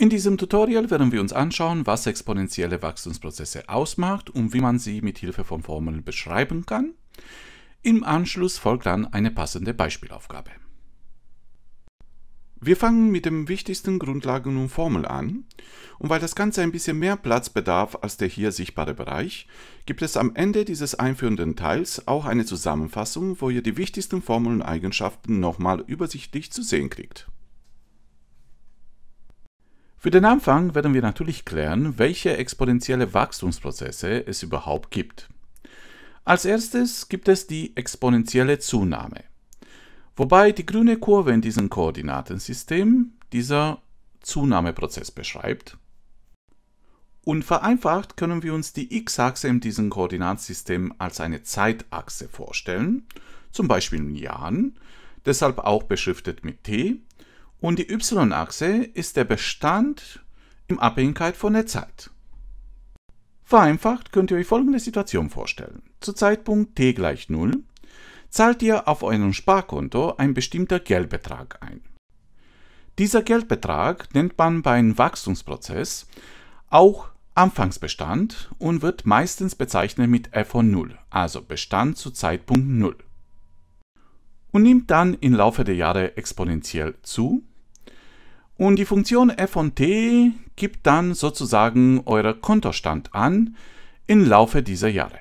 In diesem Tutorial werden wir uns anschauen, was exponentielle Wachstumsprozesse ausmacht und wie man sie mit Hilfe von Formeln beschreiben kann. Im Anschluss folgt dann eine passende Beispielaufgabe. Wir fangen mit dem wichtigsten Grundlagen- und Formel an. Und weil das Ganze ein bisschen mehr Platz bedarf als der hier sichtbare Bereich, gibt es am Ende dieses einführenden Teils auch eine Zusammenfassung, wo ihr die wichtigsten Formeln und Eigenschaften nochmal übersichtlich zu sehen kriegt. Für den Anfang werden wir natürlich klären, welche exponentielle Wachstumsprozesse es überhaupt gibt. Als erstes gibt es die exponentielle Zunahme, wobei die grüne Kurve in diesem Koordinatensystem dieser Zunahmeprozess beschreibt. Und vereinfacht können wir uns die x-Achse in diesem Koordinatensystem als eine Zeitachse vorstellen, zum Beispiel in Jahren, deshalb auch beschriftet mit t, und die y-Achse ist der Bestand in Abhängigkeit von der Zeit. Vereinfacht könnt ihr euch folgende Situation vorstellen. Zu Zeitpunkt t gleich 0 zahlt ihr auf eurem Sparkonto ein bestimmter Geldbetrag ein. Dieser Geldbetrag nennt man bei einem Wachstumsprozess auch Anfangsbestand und wird meistens bezeichnet mit f von 0, also Bestand zu Zeitpunkt 0 und nimmt dann im Laufe der Jahre exponentiell zu, und die Funktion f und t gibt dann sozusagen euer Kontostand an im Laufe dieser Jahre.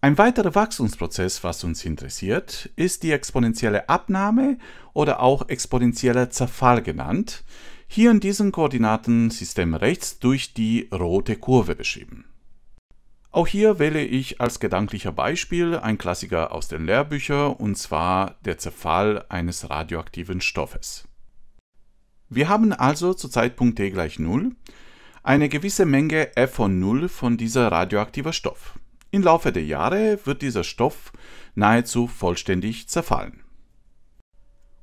Ein weiterer Wachstumsprozess, was uns interessiert, ist die exponentielle Abnahme oder auch exponentieller Zerfall genannt, hier in diesem Koordinatensystem rechts durch die rote Kurve beschrieben. Auch hier wähle ich als gedanklicher Beispiel ein Klassiker aus den Lehrbüchern und zwar der Zerfall eines radioaktiven Stoffes. Wir haben also zu Zeitpunkt t gleich 0 eine gewisse Menge f von 0 von dieser radioaktiver Stoff. Im Laufe der Jahre wird dieser Stoff nahezu vollständig zerfallen.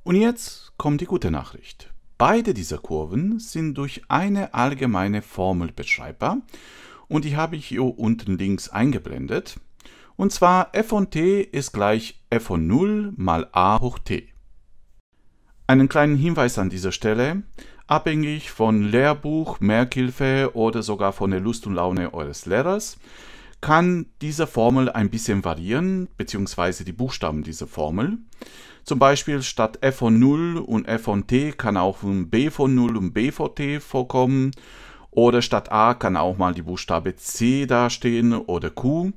Und jetzt kommt die gute Nachricht. Beide dieser Kurven sind durch eine allgemeine Formel beschreibbar und die habe ich hier unten links eingeblendet. Und zwar f von t ist gleich f von 0 mal a hoch t. Einen kleinen Hinweis an dieser Stelle. Abhängig von Lehrbuch, Merkhilfe oder sogar von der Lust und Laune eures Lehrers kann diese Formel ein bisschen variieren, beziehungsweise die Buchstaben dieser Formel. Zum Beispiel statt f von 0 und f von t kann auch b von 0 und b von t vorkommen. Oder statt a kann auch mal die Buchstabe c dastehen oder q.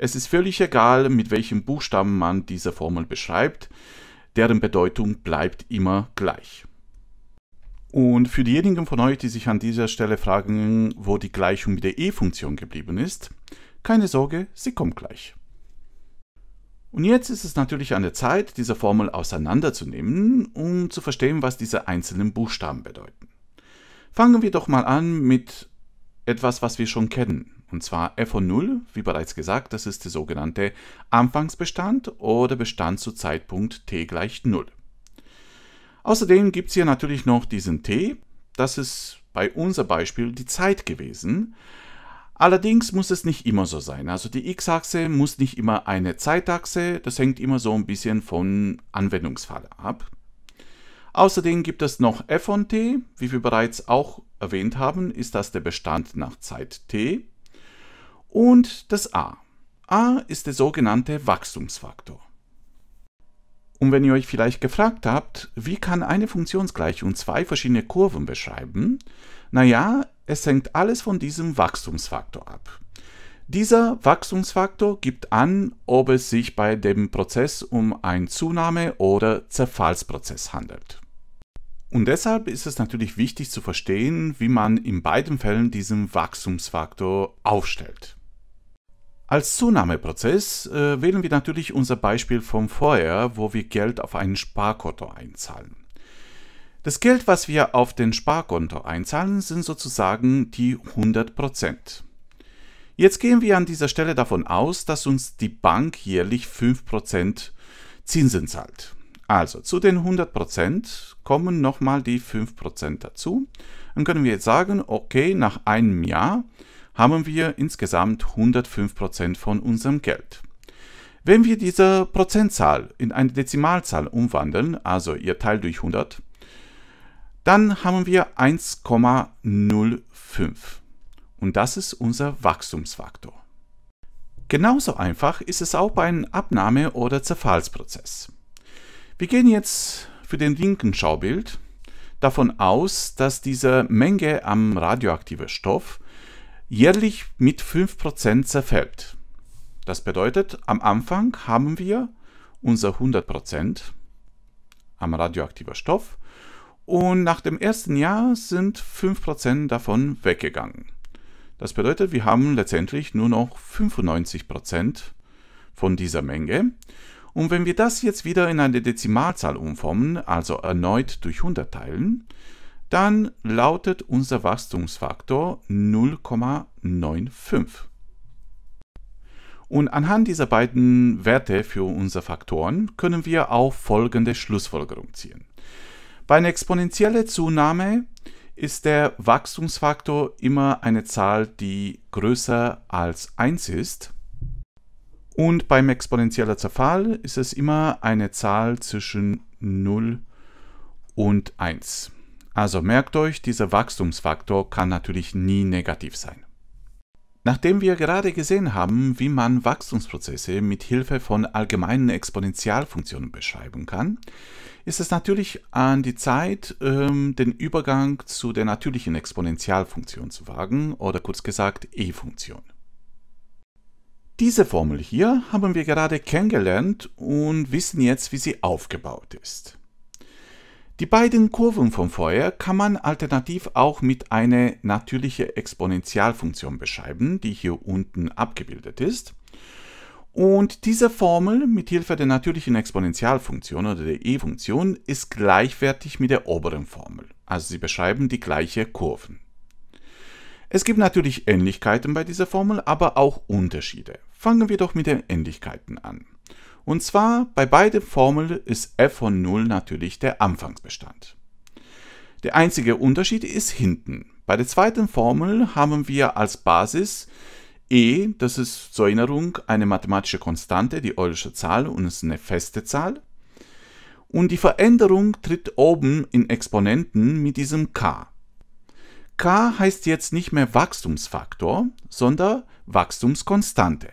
Es ist völlig egal, mit welchen Buchstaben man diese Formel beschreibt deren Bedeutung bleibt immer gleich. Und für diejenigen von euch, die sich an dieser Stelle fragen, wo die Gleichung mit der E-Funktion geblieben ist, keine Sorge, sie kommt gleich. Und jetzt ist es natürlich an der Zeit, diese Formel auseinanderzunehmen, um zu verstehen, was diese einzelnen Buchstaben bedeuten. Fangen wir doch mal an mit etwas, was wir schon kennen. Und zwar f von 0, wie bereits gesagt, das ist der sogenannte Anfangsbestand oder Bestand zu Zeitpunkt t gleich 0. Außerdem gibt es hier natürlich noch diesen t, das ist bei unser Beispiel die Zeit gewesen. Allerdings muss es nicht immer so sein. Also die x-Achse muss nicht immer eine Zeitachse, das hängt immer so ein bisschen von Anwendungsfall ab. Außerdem gibt es noch f von t, wie wir bereits auch erwähnt haben, ist das der Bestand nach Zeit t und das a. a ist der sogenannte Wachstumsfaktor. Und wenn ihr euch vielleicht gefragt habt, wie kann eine Funktionsgleichung zwei verschiedene Kurven beschreiben? Naja, es hängt alles von diesem Wachstumsfaktor ab. Dieser Wachstumsfaktor gibt an, ob es sich bei dem Prozess um einen Zunahme- oder Zerfallsprozess handelt. Und deshalb ist es natürlich wichtig zu verstehen, wie man in beiden Fällen diesen Wachstumsfaktor aufstellt. Als Zunahmeprozess äh, wählen wir natürlich unser Beispiel vom vorher, wo wir Geld auf ein Sparkonto einzahlen. Das Geld, was wir auf den Sparkonto einzahlen, sind sozusagen die 100%. Jetzt gehen wir an dieser Stelle davon aus, dass uns die Bank jährlich 5% Zinsen zahlt. Also zu den 100% kommen nochmal die 5% dazu. Dann können wir jetzt sagen, okay, nach einem Jahr haben wir insgesamt 105% von unserem Geld. Wenn wir diese Prozentzahl in eine Dezimalzahl umwandeln, also ihr Teil durch 100, dann haben wir 1,05. Und das ist unser Wachstumsfaktor. Genauso einfach ist es auch bei einem Abnahme- oder Zerfallsprozess. Wir gehen jetzt für den linken Schaubild davon aus, dass diese Menge am radioaktiven Stoff jährlich mit 5% zerfällt. Das bedeutet, am Anfang haben wir unser 100% am radioaktiver Stoff und nach dem ersten Jahr sind 5% davon weggegangen. Das bedeutet, wir haben letztendlich nur noch 95% von dieser Menge. Und wenn wir das jetzt wieder in eine Dezimalzahl umformen, also erneut durch 100 teilen, dann lautet unser Wachstumsfaktor 0,95. Und anhand dieser beiden Werte für unsere Faktoren können wir auch folgende Schlussfolgerung ziehen. Bei einer exponentiellen Zunahme ist der Wachstumsfaktor immer eine Zahl, die größer als 1 ist. Und beim exponentiellen Zerfall ist es immer eine Zahl zwischen 0 und 1. Also merkt euch, dieser Wachstumsfaktor kann natürlich nie negativ sein. Nachdem wir gerade gesehen haben, wie man Wachstumsprozesse mit Hilfe von allgemeinen Exponentialfunktionen beschreiben kann, ist es natürlich an die Zeit, ähm, den Übergang zu der natürlichen Exponentialfunktion zu wagen oder kurz gesagt E-Funktion. Diese Formel hier haben wir gerade kennengelernt und wissen jetzt, wie sie aufgebaut ist. Die beiden Kurven vom Feuer kann man alternativ auch mit einer natürlichen Exponentialfunktion beschreiben, die hier unten abgebildet ist. Und diese Formel mit Hilfe der natürlichen Exponentialfunktion oder der E-Funktion ist gleichwertig mit der oberen Formel. Also sie beschreiben die gleiche Kurven. Es gibt natürlich Ähnlichkeiten bei dieser Formel, aber auch Unterschiede. Fangen wir doch mit den Ähnlichkeiten an. Und zwar bei beiden Formeln ist f von 0 natürlich der Anfangsbestand. Der einzige Unterschied ist hinten. Bei der zweiten Formel haben wir als Basis e, das ist zur Erinnerung eine mathematische Konstante, die eulische Zahl und es ist eine feste Zahl. Und die Veränderung tritt oben in Exponenten mit diesem k. k heißt jetzt nicht mehr Wachstumsfaktor, sondern Wachstumskonstante.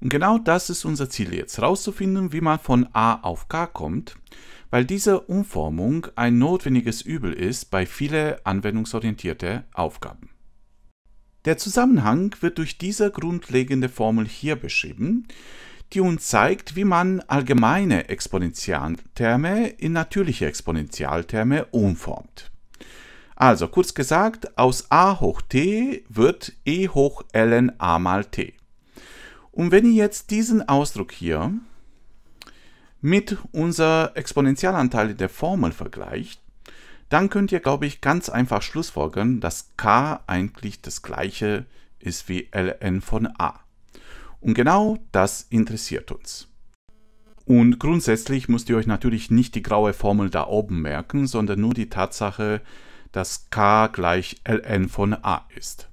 Und genau das ist unser Ziel jetzt, herauszufinden, wie man von A auf K kommt, weil diese Umformung ein notwendiges Übel ist bei vielen anwendungsorientierten Aufgaben. Der Zusammenhang wird durch diese grundlegende Formel hier beschrieben, die uns zeigt, wie man allgemeine Exponentialterme in natürliche Exponentialterme umformt. Also kurz gesagt, aus a hoch t wird e hoch ln a mal t. Und wenn ihr jetzt diesen Ausdruck hier mit unser Exponentialanteil der Formel vergleicht, dann könnt ihr, glaube ich, ganz einfach schlussfolgern, dass k eigentlich das gleiche ist wie ln von a. Und genau das interessiert uns. Und grundsätzlich müsst ihr euch natürlich nicht die graue Formel da oben merken, sondern nur die Tatsache, dass k gleich ln von a ist.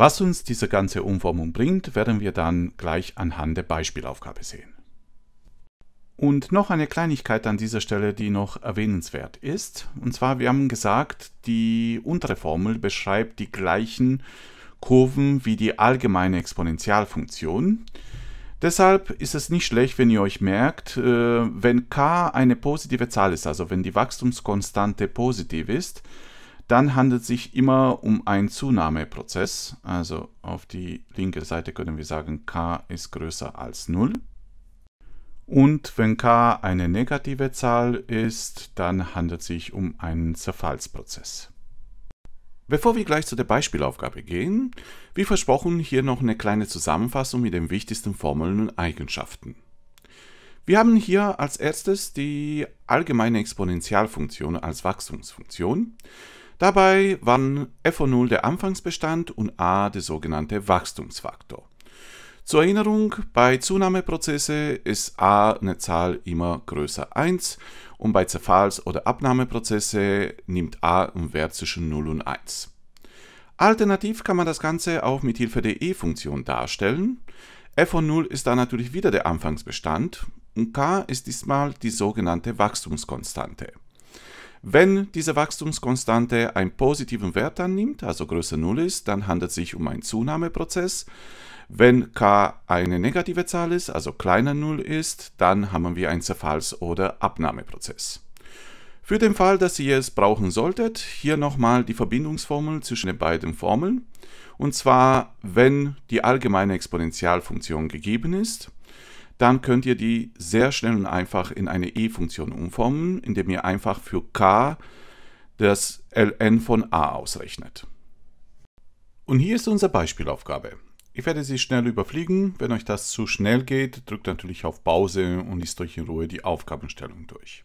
Was uns diese ganze Umformung bringt, werden wir dann gleich anhand der Beispielaufgabe sehen. Und noch eine Kleinigkeit an dieser Stelle, die noch erwähnenswert ist. Und zwar, wir haben gesagt, die untere Formel beschreibt die gleichen Kurven wie die allgemeine Exponentialfunktion. Deshalb ist es nicht schlecht, wenn ihr euch merkt, äh, wenn k eine positive Zahl ist, also wenn die Wachstumskonstante positiv ist, dann handelt es sich immer um einen Zunahmeprozess. Also auf die linke Seite können wir sagen, k ist größer als 0. Und wenn k eine negative Zahl ist, dann handelt es sich um einen Zerfallsprozess. Bevor wir gleich zu der Beispielaufgabe gehen, wie versprochen hier noch eine kleine Zusammenfassung mit den wichtigsten Formeln und Eigenschaften. Wir haben hier als erstes die allgemeine Exponentialfunktion als Wachstumsfunktion. Dabei waren f von 0 der Anfangsbestand und a der sogenannte Wachstumsfaktor. Zur Erinnerung, bei Zunahmeprozesse ist a eine Zahl immer größer 1 und bei Zerfalls- oder Abnahmeprozesse nimmt a einen Wert zwischen 0 und 1. Alternativ kann man das Ganze auch mit Hilfe der E-Funktion darstellen. f von 0 ist da natürlich wieder der Anfangsbestand und k ist diesmal die sogenannte Wachstumskonstante. Wenn diese Wachstumskonstante einen positiven Wert annimmt, also größer 0 ist, dann handelt es sich um einen Zunahmeprozess. Wenn k eine negative Zahl ist, also kleiner 0 ist, dann haben wir einen Zerfalls- oder Abnahmeprozess. Für den Fall, dass ihr es brauchen solltet, hier nochmal die Verbindungsformel zwischen den beiden Formeln. Und zwar, wenn die allgemeine Exponentialfunktion gegeben ist, dann könnt ihr die sehr schnell und einfach in eine E-Funktion umformen, indem ihr einfach für k das ln von a ausrechnet. Und hier ist unsere Beispielaufgabe. Ich werde sie schnell überfliegen. Wenn euch das zu schnell geht, drückt natürlich auf Pause und liest euch in Ruhe die Aufgabenstellung durch.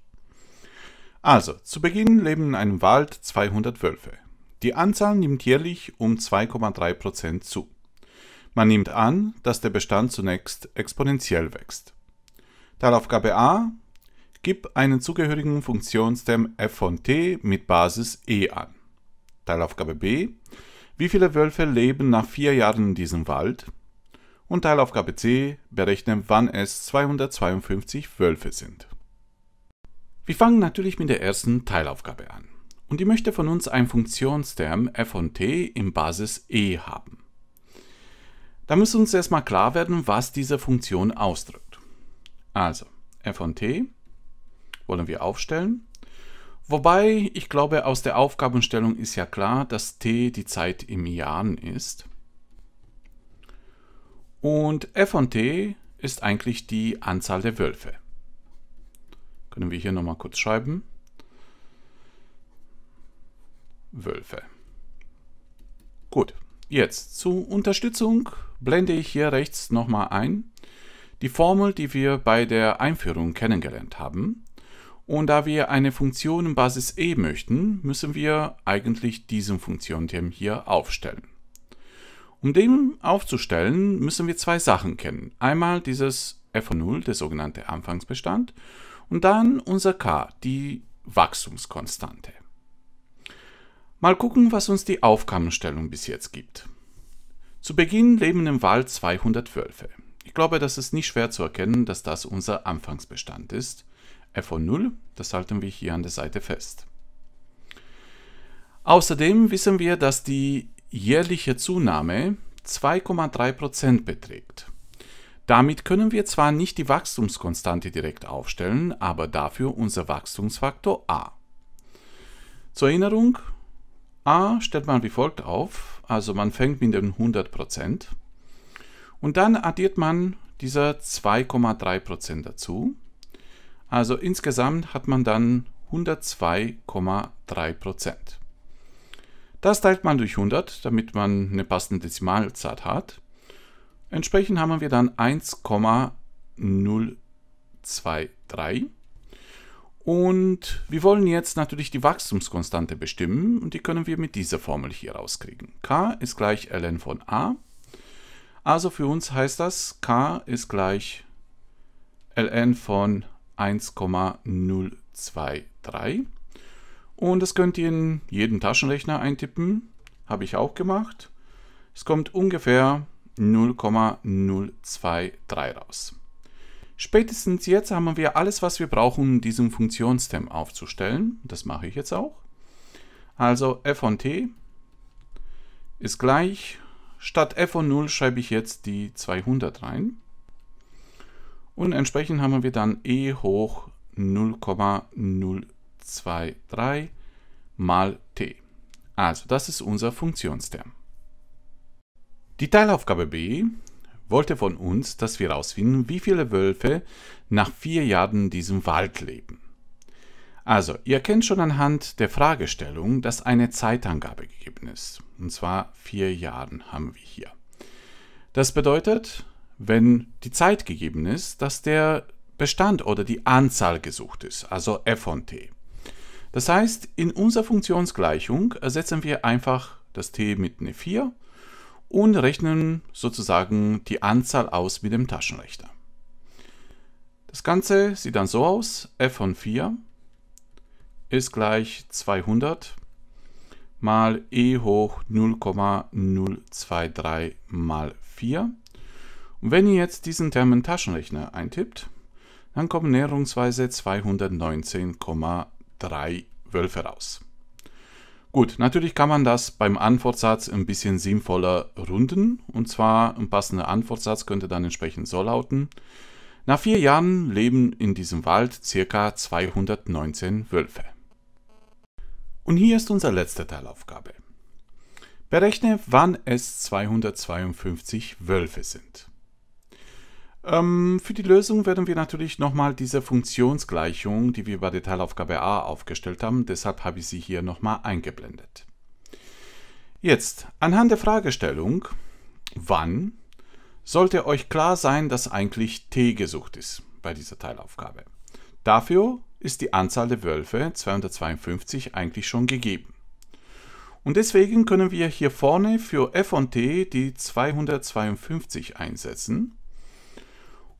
Also, zu Beginn leben in einem Wald 200 Wölfe. Die Anzahl nimmt jährlich um 2,3% zu. Man nimmt an, dass der Bestand zunächst exponentiell wächst. Teilaufgabe a. Gib einen zugehörigen Funktionsterm f von t mit Basis e an. Teilaufgabe b. Wie viele Wölfe leben nach vier Jahren in diesem Wald? Und Teilaufgabe c. Berechne, wann es 252 Wölfe sind. Wir fangen natürlich mit der ersten Teilaufgabe an. Und die möchte von uns einen Funktionsterm f von t in Basis e haben. Da müsste uns erstmal klar werden, was diese Funktion ausdrückt. Also, f von t wollen wir aufstellen. Wobei, ich glaube, aus der Aufgabenstellung ist ja klar, dass t die Zeit im Jahren ist. Und f von t ist eigentlich die Anzahl der Wölfe. Können wir hier nochmal kurz schreiben. Wölfe. Gut. Jetzt zur Unterstützung blende ich hier rechts nochmal ein die Formel, die wir bei der Einführung kennengelernt haben. Und da wir eine Funktion in Basis e möchten, müssen wir eigentlich diesen Funktionterm hier aufstellen. Um den aufzustellen, müssen wir zwei Sachen kennen. Einmal dieses f von 0, der sogenannte Anfangsbestand, und dann unser k, die Wachstumskonstante. Mal gucken, was uns die Aufgabenstellung bis jetzt gibt. Zu Beginn leben im Wald 200 Wölfe. Ich glaube, das ist nicht schwer zu erkennen, dass das unser Anfangsbestand ist. f von 0, das halten wir hier an der Seite fest. Außerdem wissen wir, dass die jährliche Zunahme 2,3% beträgt. Damit können wir zwar nicht die Wachstumskonstante direkt aufstellen, aber dafür unser Wachstumsfaktor a. Zur Erinnerung, A stellt man wie folgt auf, also man fängt mit den 100% und dann addiert man diese 2,3% dazu. Also insgesamt hat man dann 102,3%. Das teilt man durch 100, damit man eine passende Dezimalzahl hat. Entsprechend haben wir dann 1,023 und wir wollen jetzt natürlich die Wachstumskonstante bestimmen und die können wir mit dieser Formel hier rauskriegen. k ist gleich ln von a. Also für uns heißt das, k ist gleich ln von 1,023. Und das könnt ihr in jeden Taschenrechner eintippen. Habe ich auch gemacht. Es kommt ungefähr 0,023 raus. Spätestens jetzt haben wir alles, was wir brauchen, um diesen Funktionsstem aufzustellen. Das mache ich jetzt auch. Also f von t ist gleich, statt f von 0 schreibe ich jetzt die 200 rein. Und entsprechend haben wir dann e hoch 0,023 mal t. Also das ist unser Funktionsterm. Die Teilaufgabe b wollte von uns, dass wir herausfinden, wie viele Wölfe nach vier Jahren in diesem Wald leben. Also, ihr kennt schon anhand der Fragestellung, dass eine Zeitangabe gegeben ist. Und zwar vier Jahre haben wir hier. Das bedeutet, wenn die Zeit gegeben ist, dass der Bestand oder die Anzahl gesucht ist, also f von t. Das heißt, in unserer Funktionsgleichung ersetzen wir einfach das t mit eine 4 und rechnen sozusagen die Anzahl aus mit dem Taschenrechner. Das Ganze sieht dann so aus, f von 4 ist gleich 200 mal e hoch 0,023 mal 4. Und wenn ihr jetzt diesen Termin Taschenrechner eintippt, dann kommen näherungsweise 219,3 Wölfe raus. Gut, natürlich kann man das beim Antwortsatz ein bisschen sinnvoller runden. Und zwar ein passender Antwortsatz könnte dann entsprechend so lauten. Nach vier Jahren leben in diesem Wald ca. 219 Wölfe. Und hier ist unsere letzte Teilaufgabe. Berechne, wann es 252 Wölfe sind. Ähm, für die Lösung werden wir natürlich nochmal diese Funktionsgleichung, die wir bei der Teilaufgabe a aufgestellt haben, deshalb habe ich sie hier nochmal eingeblendet. Jetzt, anhand der Fragestellung, wann, sollte euch klar sein, dass eigentlich t gesucht ist bei dieser Teilaufgabe. Dafür ist die Anzahl der Wölfe 252 eigentlich schon gegeben. Und deswegen können wir hier vorne für f und t die 252 einsetzen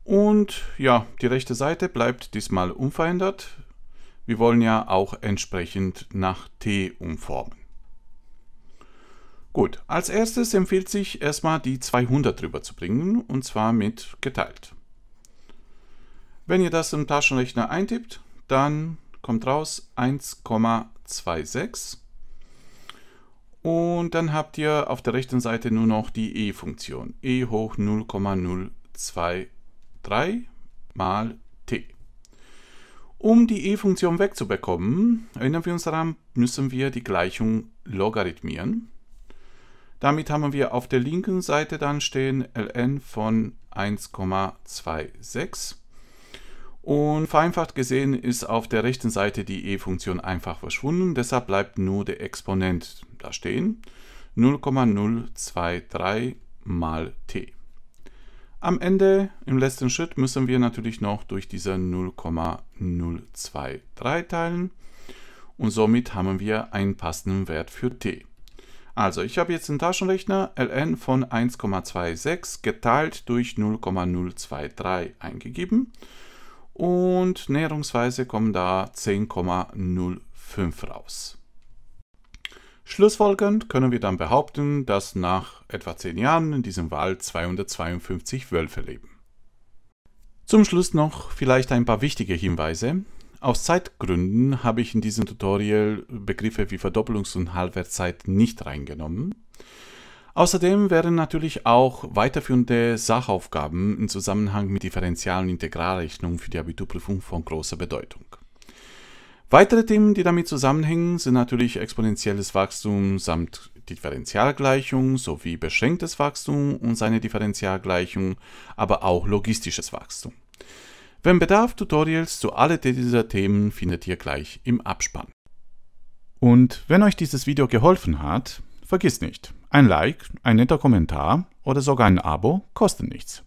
und ja, die rechte Seite bleibt diesmal unverändert. Wir wollen ja auch entsprechend nach T umformen. Gut, als erstes empfiehlt sich erstmal die 200 drüber zu bringen und zwar mit geteilt. Wenn ihr das im Taschenrechner eintippt, dann kommt raus 1,26 und dann habt ihr auf der rechten Seite nur noch die E-Funktion, E hoch 0,026. 3 mal t. Um die e-Funktion wegzubekommen, erinnern wir uns daran, müssen wir die Gleichung logarithmieren. Damit haben wir auf der linken Seite dann stehen ln von 1,26. Und vereinfacht gesehen ist auf der rechten Seite die e-Funktion einfach verschwunden, deshalb bleibt nur der Exponent da stehen. 0,023 mal t. Am Ende, im letzten Schritt, müssen wir natürlich noch durch diese 0,023 teilen und somit haben wir einen passenden Wert für t. Also, ich habe jetzt den Taschenrechner ln von 1,26 geteilt durch 0,023 eingegeben und näherungsweise kommen da 10,05 raus. Schlussfolgernd können wir dann behaupten, dass nach etwa 10 Jahren in diesem Wald 252 Wölfe leben. Zum Schluss noch vielleicht ein paar wichtige Hinweise. Aus Zeitgründen habe ich in diesem Tutorial Begriffe wie Verdoppelungs- und Halbwertszeit nicht reingenommen. Außerdem wären natürlich auch weiterführende Sachaufgaben im Zusammenhang mit Differential- und Integralrechnung für die Abiturprüfung von großer Bedeutung. Weitere Themen, die damit zusammenhängen, sind natürlich exponentielles Wachstum samt Differentialgleichung sowie beschränktes Wachstum und seine Differentialgleichung, aber auch logistisches Wachstum. Wenn Bedarf, Tutorials zu alle dieser Themen findet ihr gleich im Abspann. Und wenn euch dieses Video geholfen hat, vergiss nicht, ein Like, ein netter Kommentar oder sogar ein Abo kostet nichts.